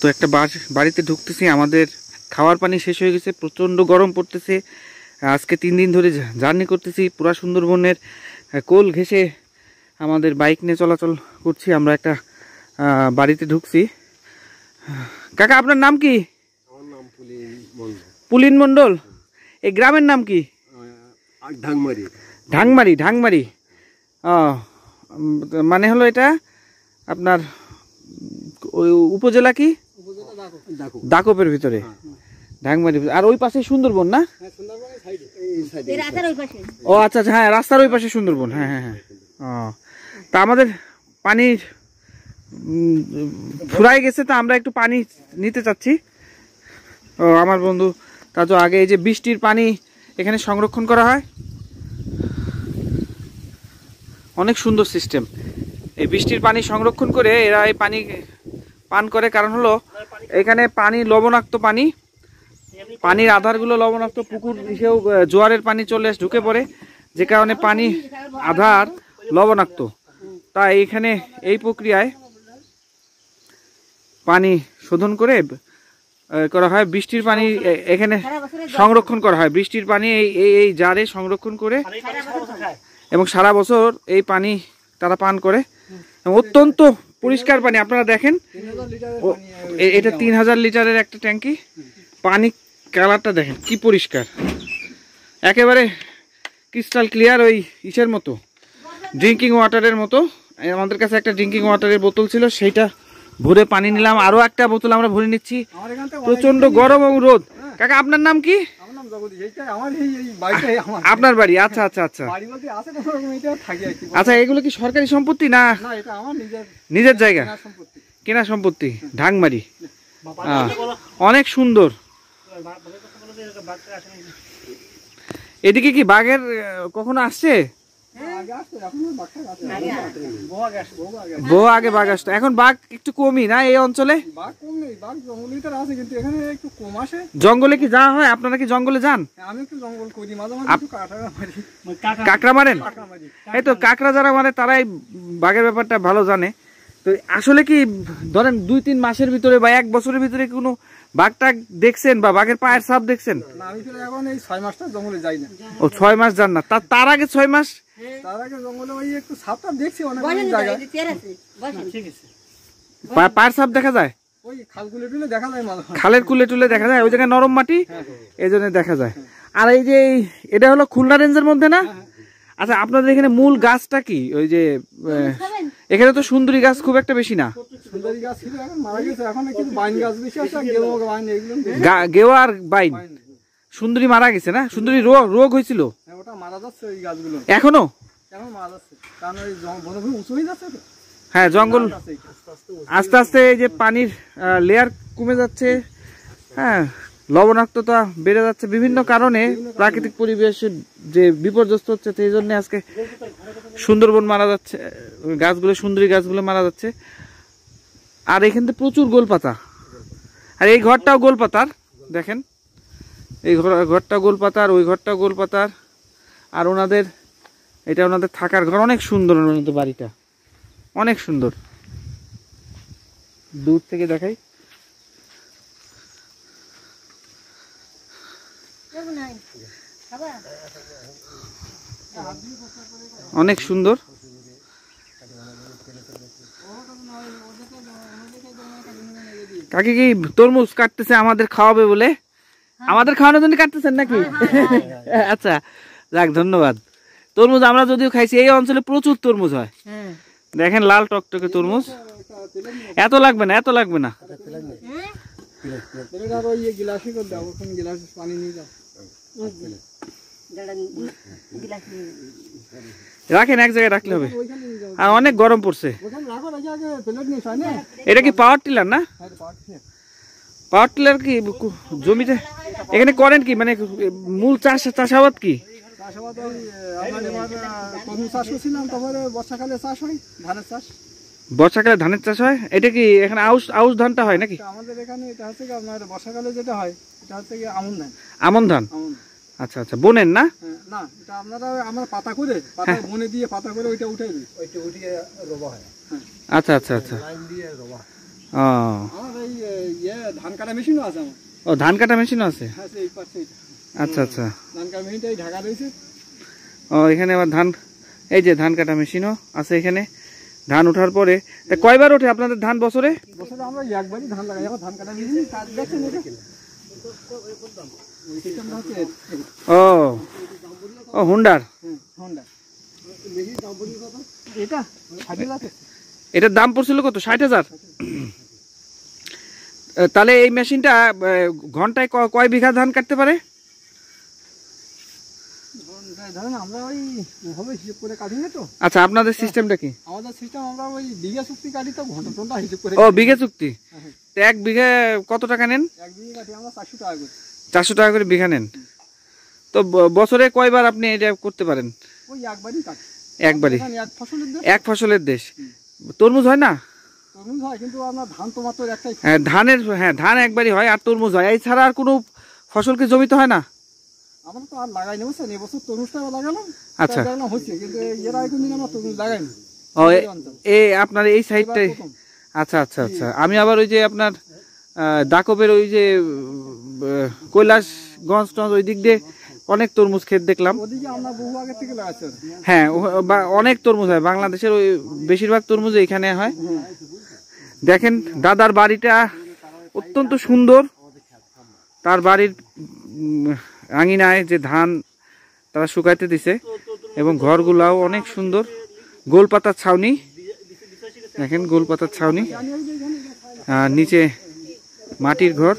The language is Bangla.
তো একটা বাস বাড়িতে ঢুকতেছি আমাদের খাওয়ার পানি শেষ হয়ে গেছে প্রচণ্ড গরম পড়তেছে আজকে তিন দিন ধরে জার্নি করতেছি পুরা সুন্দরবনের কোল ঘেসে আমাদের বাইক নিয়ে চলাচল করছি আমরা একটা বাড়িতে ঢুকছি কাকা আপনার নাম কি পুলিন মন্ডল এই গ্রামের নাম কি ঢাংমারি ঢাংমারি ঢাংমারি ও মানে হলো এটা আপনার উপজেলা কি দাকপের ভিতরে হ্যাঁ, হ্যাঁ। ঢাকমারি আর ওই পাশে সুন্দরবন না হ্যাঁ, ও আচ্ছা আচ্ছা হ্যাঁ রাস্তার ওই পাশে সুন্দরবন হ্যাঁ হ্যাঁ হ্যাঁ তা আমাদের পানির ফুরাই গেছে তা আমরা একটু পানি নিতে চাচ্ছি ও আমার বন্ধু তা তো আগে এই যে বৃষ্টির পানি এখানে সংরক্ষণ করা হয় অনেক সুন্দর সিস্টেম এই বৃষ্টির পানি সংরক্ষণ করে এরা এই পানি পান করে কারণ হলো এখানে পানি লবণাক্ত পানি পানির আধারগুলো লবণাক্ত পুকুর হিসেবেও জোয়ারের পানি চলে ঢুকে পড়ে যে কারণে পানি আধার লবণাক্ত তাই এখানে এই প্রক্রিয়ায় পানি শোধন করে করা হয় বৃষ্টির পানি এখানে সংরক্ষণ করা হয় বৃষ্টির পানি এই এই জারে সংরক্ষণ করে এবং সারা বছর এই পানি তারা পান করে এবং অত্যন্ত পরিষ্কার পানি আপনারা দেখেন এটা তিন হাজার লিটারের একটা ট্যাঙ্কি পানি কালারটা দেখেন কি পরিষ্কার একেবারে ক্রিস্টাল ক্লিয়ার ওই ইসের মতো ড্রিঙ্কিং ওয়াটারের মতো আমাদের কাছে একটা ড্রিঙ্কিং ওয়াটারের বোতল ছিল সেইটা ভরে পানি নিলাম আরও একটা বোতল আমরা ভরে নিচ্ছি প্রচণ্ড গরম এবং রোদ হ্যাঁ। কাকা আপনার নাম কি আপনার বাড়ি আচ্ছা আচ্ছা আচ্ছা আচ্ছা এগুলো কি সরকারি সম্পত্তি না নিজের জায়গা কেনা সম্পত্তি ঢাংমারি হ্যাঁ। অনেক সুন্দর এদিকে কি বাঘের কখনো আসছে বো আগে বাঘ আসতো এখন বাঘ একটু কমই না এই অঞ্চলে জঙ্গলে কি যাওয়া হয় আপনারা কি জঙ্গলে যান কাঁকড়া মারেন এই তো কাঁকড়া যারা মারে তারাই বাঘের ব্যাপারটা ভালো জানে তো আসলে কি ধরেন দুই তিন মাসের ভিতরে বা এক বছরের ভিতরে কোনো বাঘটা দেখছেন বা বাঘের পায়ের সাপ দেখছেন ও ছয় মাস যান না তার আগে ছয় মাস হ্যাঁ। তার হ্যাঁ, সাপ দেখা যায় খালের কুলে টুলে দেখা যায় ওই জায়গায় নরম মাটি হ্যাঁ, এই জন্য দেখা যায় আর এই যে এটা হলো খুলনা রেঞ্জের মধ্যে না আচ্ছা আপনাদের এখানে মূল গাছটা কি ওই যে এখানে তো সুন্দরী গাছ খুব একটা বেশি না গেওয়া বাইন সুন্দরী মারা গেছে না সুন্দরী রোগ রোগ হয়েছিল যাচ্ছে এখনো হ্যাঁ জঙ্গল আস্তে আস্তে এই যে পানির লেয়ার কমে যাচ্ছে হ্যাঁ লবণাক্ততা বেড়ে যাচ্ছে বিভিন্ন কারণে প্রাকৃতিক পরিবেশের যে বিপর্যস্ত হচ্ছে সেই জন্য আজকে সুন্দরবন মারা যাচ্ছে গাছগুলো সুন্দরী গাছগুলো মারা যাচ্ছে আর এখান থেকে প্রচুর গোলপাতা আর এই ঘরটাও গোলপাতার দেখেন এই ঘরটাও গোলপাতার ওই ঘরটাও গোলপাতার আর ওনাদের এটা ওনাদের থাকার ঘর অনেক সুন্দর ওনাদের বাড়িটা অনেক সুন্দর দূর থেকে দেখাই অনেক সুন্দর কাকে কি তরমুজ কাটতেছে আমাদের খাওয়াবে বলে আমাদের খাওয়ানোর জন্য কাটতেছেন নাকি হ্যাঁ, হ্যাঁ, হ্যাঁ। আচ্ছা যাক ধন্যবাদ তরমুজ আমরা যদিও খাইছি এই অঞ্চলে প্রচুর তরমুজ হয় হ্যাঁ। দেখেন লাল টকটকে তরমুজ এত লাগবে না এত লাগবে না হ্যাঁ? রাখেন এক জায়গায় রাখলে হবে আর অনেক গরম পড়ছে এটা কি পাওয়ার টিলার না পাওয়ার টিলার কি জমিতে এখানে করেন কি মানে মূল চাষ চাষাবাদ কি চাষাবাদ ওই আমার এবার কদু চাষ করছিলাম তারপরে বর্ষাকালে চাষ হয় ধানের চাষ বর্ষাকালে ধানের চাষ হয় এটা কি এখানে আউশ আউশ ধানটা হয় নাকি আমাদের এখানে এটা হচ্ছে কি আপনার বর্ষাকালে যেটা হয় এটা হচ্ছে কি আমন ধান আমন ধান আচ্ছা আচ্ছা বোনেন না হ্যাঁ, না এটা আপনারা আমরা পাতা করে পাতা হ্যাঁ। বনে দিয়ে পাতা করে ওইটা উঠাই দিই ওইটা উঠিয়ে রোবা হয় হ্যাঁ। আচ্ছা আচ্ছা আচ্ছা লাইন দিয়ে রোবা ও আমার এই ইয়ে, ধান কাটা মেশিনও আছে আমার ও ধান কাটা মেশিনও আছে হ্যাঁ এই পাশে আচ্ছা আচ্ছা ও এখানে আবার ধান এই যে ধান কাটা মেশিনও আছে এখানে ধান ওঠার পরে কয়বার ওঠে আপনাদের ধান বছরে ও ও হুন্ডার হ্যাঁ, এটার দাম পড়ছিল কত ষাট হাজার তাহলে এই মেশিনটা ঘন্টায় কয় বিঘা ধান কাটতে পারে মানে ধরেন আমরা ওই হিসেব করে কাটি না তো আচ্ছা আপনাদের সিস্টেমটা হ্যাঁ। কি আমাদের সিস্টেম আমরা ওই বিঘা চুক্তি কাটি তো হিসেব করে ও বিঘা চুক্তি হ্যাঁ, হ্যাঁ। এক বিঘে কত টাকা নেন এক কাটি আমরা চারশো টাকা করে টাকা করে বিঘা নেন তো বছরে কয়বার আপনি এটা করতে পারেন ওই একবারই একবারই এক ফসলের দেশ তরমুজ হয় না হ্যাঁ ধানের হ্যাঁ ধান একবারই হয় আর তরমুজ হয় এছাড়া আর কোনো ফসল কি জমিতে হয় না আমরা আচ্ছা। আপনার এই সাইডটাই আচ্ছা আচ্ছা আচ্ছা আমি আবার ওই যে আপনার ডাকবের ওই যে কৈলাসগঞ্জ টঞ্জ ওই দিক দিয়ে অনেক তরমুজ ক্ষেত দেখলাম হ্যাঁ অনেক তরমুজ হয় বাংলাদেশের ওই বেশিরভাগ তরমুজ এখানে হয় দেখেন দাদার বাড়িটা অত্যন্ত সুন্দর তার বাড়ির আঙিনায় যে ধান তারা শুকাইতে দিছে এবং ঘরগুলাও অনেক সুন্দর গোল পাতার ছাউনি দেখেন গোল পাতার ছাউনি নিচে মাটির ঘর